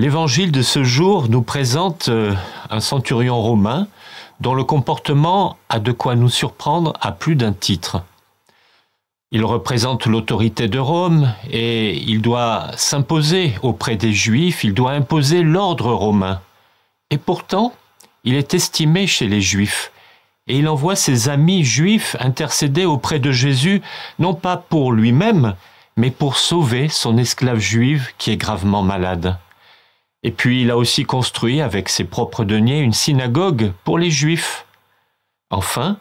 L'évangile de ce jour nous présente euh, un centurion romain dont le comportement a de quoi nous surprendre à plus d'un titre. Il représente l'autorité de Rome et il doit s'imposer auprès des Juifs, il doit imposer l'ordre romain. Et pourtant, il est estimé chez les Juifs et il envoie ses amis juifs intercéder auprès de Jésus, non pas pour lui-même, mais pour sauver son esclave juive qui est gravement malade. Et puis il a aussi construit avec ses propres deniers une synagogue pour les Juifs. Enfin,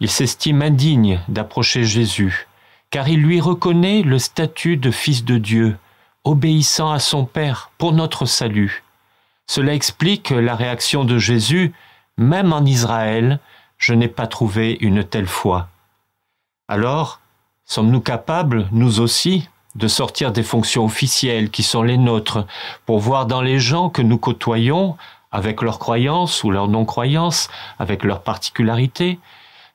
il s'estime indigne d'approcher Jésus, car il lui reconnaît le statut de fils de Dieu, obéissant à son Père pour notre salut. Cela explique la réaction de Jésus, même en Israël, je n'ai pas trouvé une telle foi. Alors, sommes-nous capables, nous aussi, de sortir des fonctions officielles qui sont les nôtres, pour voir dans les gens que nous côtoyons, avec leurs croyances ou leurs non-croyances, avec leurs particularités,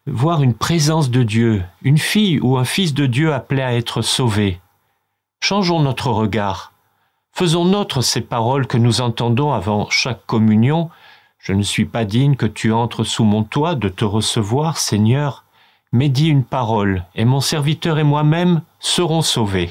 voir une présence de Dieu, une fille ou un fils de Dieu appelé à être sauvé. Changeons notre regard. Faisons nôtre ces paroles que nous entendons avant chaque communion. Je ne suis pas digne que tu entres sous mon toit de te recevoir, Seigneur, mais dis une parole, et mon serviteur et moi-même serons sauvés.